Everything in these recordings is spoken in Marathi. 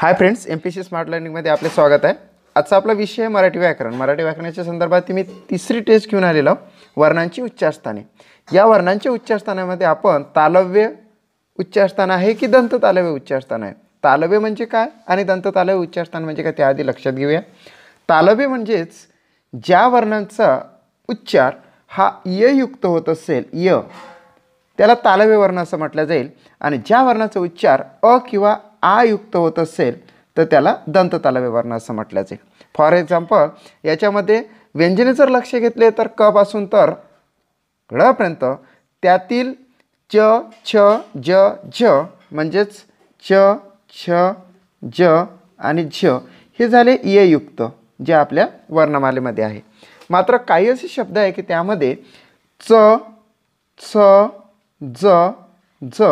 हाय friends M P C smart लर्निंगमध्ये आपले स्वागत आहे आजचा आपला विषय आहे मराठी व्याकरण मराठी व्याकरणाच्या संदर्भात मी तिसरी टेस्ट घेऊन आलेलो वर्णांची उच्चारस्थाने या वर्णांच्या उच्चारस्थानामध्ये आपण तालव्य उच्चारस्थान आहे की दंत तालव्य उच्चारस्थान आहे तालव्य म्हणजे काय आणि दंत तालव्य उच्चारस्थान म्हणजे काय त्याआधी लक्षात घेऊया तालव्य म्हणजेच ज्या वर्णांचा उच्चार हा ययुक्त होत असेल य त्याला तालव्य वर्ण असं म्हटलं जाईल आणि ज्या वर्णाचा उच्चार अ किंवा आयुक्त होत असेल तर त्याला दंतताला व्यवहारणं असं म्हटलं जाईल फॉर एक्झाम्पल याच्यामध्ये व्यंजने जर लक्ष घेतले तर क पासून तर ळपर्यंत त्यातील च छ ज झ म्हणजेच च छ ज आणि झ हे झाले इययुक्त जे आपल्या वर्णमालेमध्ये आहे मात्र काही असे शब्द आहे की त्यामध्ये च छ ज झ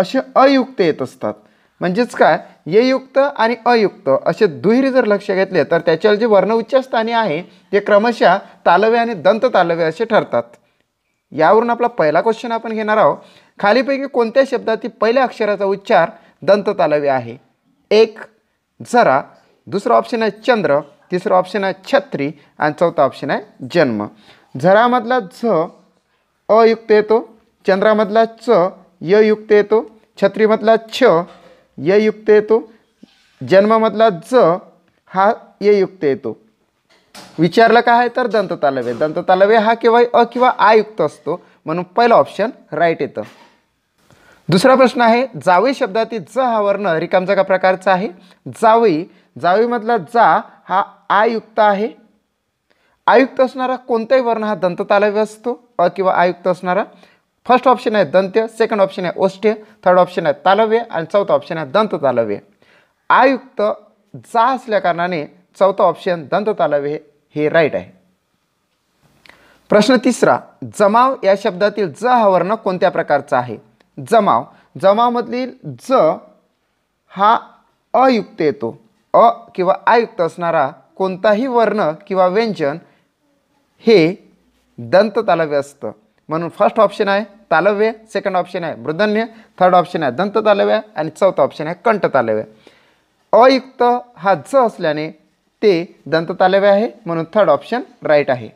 असे अयुक्त येत असतात म्हणजेच काय ययुक्त आणि अयुक्त असे दुहेरी जर लक्ष घेतले तर त्याच्यावर जे वर्ण स्थानी आहे ते क्रमशः तालवे आणि दंत तालवे असे ठरतात यावरून आपला पहिला क्वेश्चन आपण घेणार आहोत खालीपैकी कोणत्या शब्दातील पहिल्या अक्षराचा उच्चार दंत तालवे आहे एक जरा दुसरा ऑप्शन आहे चंद्र तिसरा ऑप्शन आहे छत्री आणि चौथा ऑप्शन आहे जन्म झरामधला झ अयुक्त येतो चंद्रामधला च ययुक्त येतो छत्रीमधला छ य युक्त येतो जन्मामधला ज हा य युक्त येतो विचारलं काय तर दंततालवे दंततालवे हा केव्हा अ किंवा आयुक्त असतो म्हणून पहिलं ऑप्शन राईट येतं दुसरा प्रश्न आहे जावई शब्दातील ज हा वर्ण रिकामचा का प्रकारचा आहे जावई जावईमधला जा हा आयुक्त आहे आयुक्त असणारा कोणताही वर्ण हा दंततालव्य असतो अ किंवा आयुक्त असणारा फर्स्ट ऑप्शन आहे दंत्य सेकंड ऑप्शन आहे ओष्ठ्य थर्ड ऑप्शन आहे तालव्य आणि चौथा ऑप्शन आहे दंत तालव्य आयुक्त जा असल्याकारणाने चौथा ऑप्शन दंत तालव्य हे राईट आहे प्रश्न तिसरा जमाव या शब्दातील ज हा वर्ण कोणत्या प्रकारचा आहे जमाव जमावमधील ज हा अयुक्त येतो अ किंवा आयुक्त असणारा कोणताही वर्ण किंवा व्यंजन हे दंत तालव्य असतं म्हणून फर्स्ट ऑप्शन आहे तालव्य सेकंड ऑप्शन आहे मृदन्य थर्ड ऑप्शन आहे दंत तालव्य आणि चौथा ऑप्शन आहे कंठ तालव्य अयुक्त हा ज असल्याने ते दंत तालव्य आहे म्हणून थर्ड ऑप्शन राईट आहे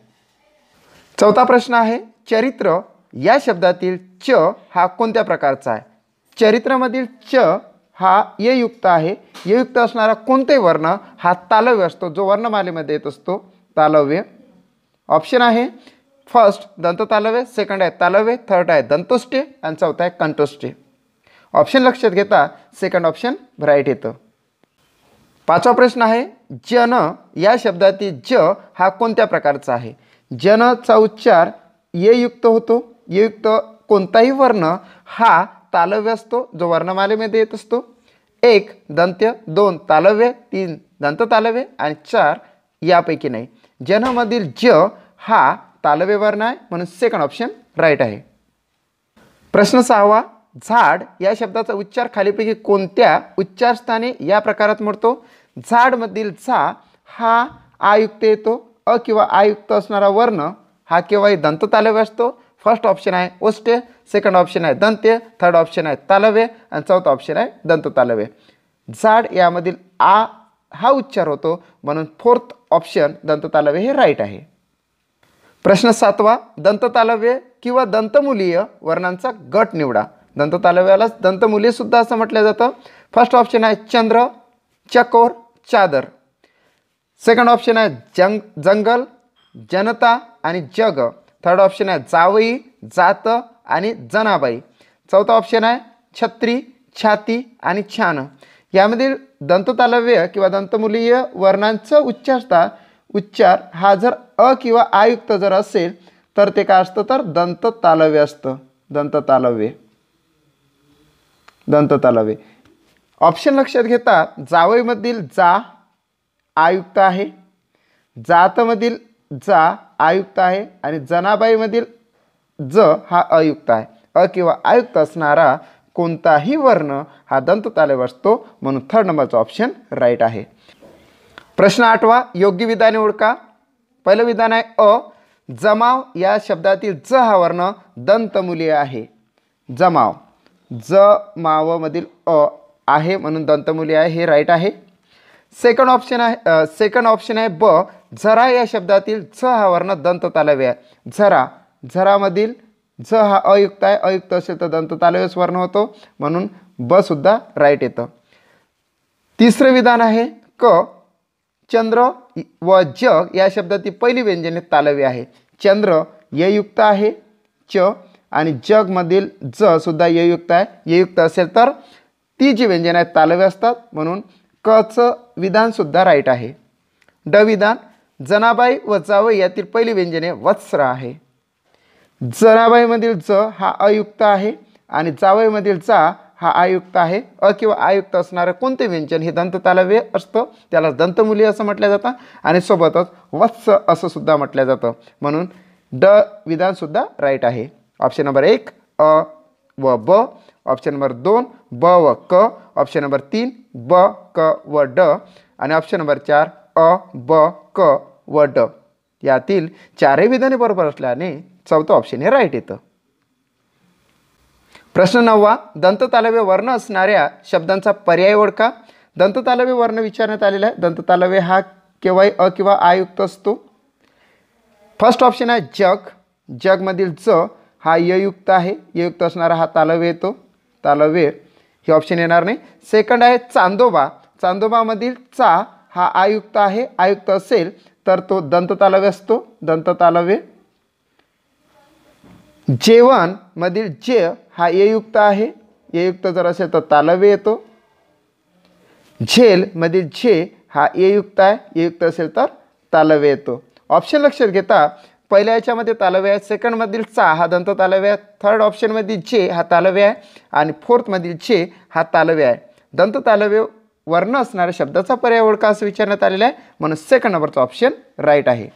चौथा प्रश्न आहे चरित्र या शब्दातील च हा कोणत्या प्रकारचा आहे चरित्रामधील च हा ययुक्त आहे ययुक्त असणारा कोणते वर्ण हा तालव्य असतो जो वर्णमालेमध्ये येत असतो तालव्य ऑप्शन आहे फर्स्ट दंत सेकंड आहे तालवे थर्ड आहे दंतोष्टी आणि चौथा आहे कंतोष्टी ऑप्शन लक्षात घेता सेकंड ऑप्शन राईट येतं पाचवा प्रश्न आहे जन या शब्दातील ज हा कोणत्या प्रकारचा आहे जनचा उच्चार ये युक्त होतो ये युक्त कोणताही वर्ण हा तालव्य असतो जो वर्णमालेमध्ये येत असतो एक दंत्य दोन तालव्य तीन दंत तालव्य आणि चार यापैकी नाही जनमधील ज हा वर्ण नाही म्हणून सेकंड ऑप्शन राईट आहे प्रश्न सहावा झाड या शब्दाचा उच्चार खालीपैकी कोणत्या उच्चारस्थाने या प्रकारात मोडतो झाडमधील झा हा आयुक्त येतो अ किंवा आयुक्त असणारा वर्ण हा केव्हाही दंत तालव्य असतो फर्स्ट ऑप्शन आहे ओष्टे सेकंड ऑप्शन आहे दंत्य थर्ड ऑप्शन आहे तालव्य आणि चौथा ऑप्शन आहे दंत तालव्य झाड यामधील आ हा उच्चार होतो म्हणून फोर्थ ऑप्शन दंत तालव्य हे राईट आहे प्रश्न सातवा दंततालव्य किंवा दंतमुलीय वर्णांचा गट निवडा दंततालव्यालाच दंतमुलीसुद्धा असं म्हटलं जातं फर्स्ट ऑप्शन आहे चंद्र चकोर चादर सेकंड ऑप्शन आहे जंग जंगल जनता आणि जग थर्ड ऑप्शन आहे जावई जात आणि जनाबाई चौथा ऑप्शन आहे छत्री छाती आणि छान यामधील दंततालव्य किंवा दंतमुलीय वर्णांचं उच्चारता उच्चार हा जर अ किंवा आयुक्त जर असेल तर ते काय असतं तर दंत तालव्य असतं दंत तालव्य दंत तालव्य ऑप्शन लक्षात घेता जावईमधील जा आयुक्त आहे जातमधील जा आयुक्त आहे आणि जनाबाईमधील ज हा अयुक्त आहे अ किंवा आयुक्त असणारा कोणताही वर्ण हा दंत तालव्य असतो म्हणून थर्ड नंबरचा ऑप्शन राईट आहे प्रश्न आठवा योग्य विधाने ओळखा पहिलं विधान आहे अ जमाव या शब्दातील ज हा वर्ण दंतमुली आहे जमाव ज मावमधील अ आहे म्हणून दंतमुली आहे हे राईट आहे सेकंड ऑप्शन आहे सेकंड ऑप्शन आहे ब झरा या शब्दातील झ हा वर्ण दंत तालव्य आहे झरा झरामधील झ हा अयुक्त आहे अयुक्त असेल तर दंत तालव्यच वर्ण होतो म्हणून ब सुद्धा राईट येतं तिसरं विधान आहे क चंद्र व जग या शब्दातील पहिली व्यंजने तालवी आहे चंद्र ययुक्त आहे च आणि जगमधील ज सुद्धा ययुक्त आहे ययुक्त असेल तर ती जी व्यंजन आहेत तालवे असतात म्हणून क विधान विधानसुद्धा राईट आहे ड विधान जनाबाई व जावई यातील पहिली व्यंजने वत्स्र आहे जनाबाईमधील ज हा अयुक्त आहे आणि जावईमधील जा हा आयुक्त आहे अ किंवा आयुक्त असणारं कोणते व्यंजन हे दंततालव्य असतं त्याला दंतमुली असं म्हटलं जातं आणि सोबतच वत्स असं सुद्धा म्हटलं जातं म्हणून ड विधानसुद्धा राईट आहे ऑप्शन नंबर एक अ व ब ऑप्शन नंबर दोन ब व क ऑप्शन नंबर तीन ब क व ड आणि ऑप्शन नंबर चार अ ब क व ड यातील चारही विधाने बरोबर असल्याने चौथं ऑप्शन हे राईट येतं प्रश्न नववा दंततालवे वर्ण असणाऱ्या शब्दांचा पर्याय ओळखा दंततालवे वर्ण विचारण्यात आलेला आहे दंततालवे हा केव्हा अ किंवा आयुक्त असतो फर्स्ट ऑप्शन आहे जग जगमधील ज हा ययुक्त आहे ययुक्त असणारा हा तालवे येतो तालवे हे ऑप्शन येणार नाही सेकंड आहे चांदोबा चांदोबामधील चा हा आयुक्त आहे आयुक्त असेल तर तो दंततालवे असतो दंततालवे मधील जे हा ययुक्त आहे युक्त जर असेल तर तालव्य येतो झेलमधील झे हा ययुक्त आहे ययुक्त असेल तर तालव्य येतो ऑप्शन लक्षात घेता पहिल्या याच्यामध्ये तालव्य आहे सेकंडमधील चा हा दंत तालव्य आहे थर्ड ऑप्शनमधील जे हा तालव्य आहे आणि फोर्थमधील जे हा तालव्य आहे दंत तालव्य वर्ण असणाऱ्या शब्दाचा पर्याय ओळखा असं विचारण्यात आलेला आहे म्हणून सेकंड नंबरचा ऑप्शन राईट आहे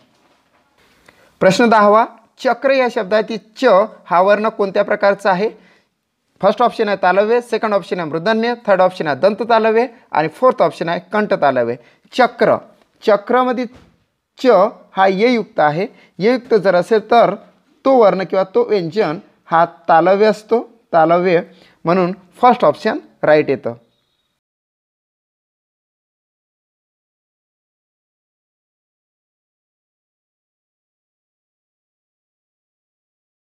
प्रश्न दहावा चक्र या शब्दातील च हा वर्ण कोणत्या प्रकारचा आहे फर्स्ट ऑप्शन आहे तालव्य सेकंड ऑप्शन आहे मृदन्य थर्ड ऑप्शन आहे दंत तालव्य आणि फोर्थ ऑप्शन आहे कंठ तालव्य चक्र चक्रमध्ये च हा ययुक्त आहे ययुक्त जर असेल तर तो वर्ण किंवा तो व्यंजन हा तालव्य असतो तालव्य म्हणून फर्स्ट ऑप्शन राईट येतं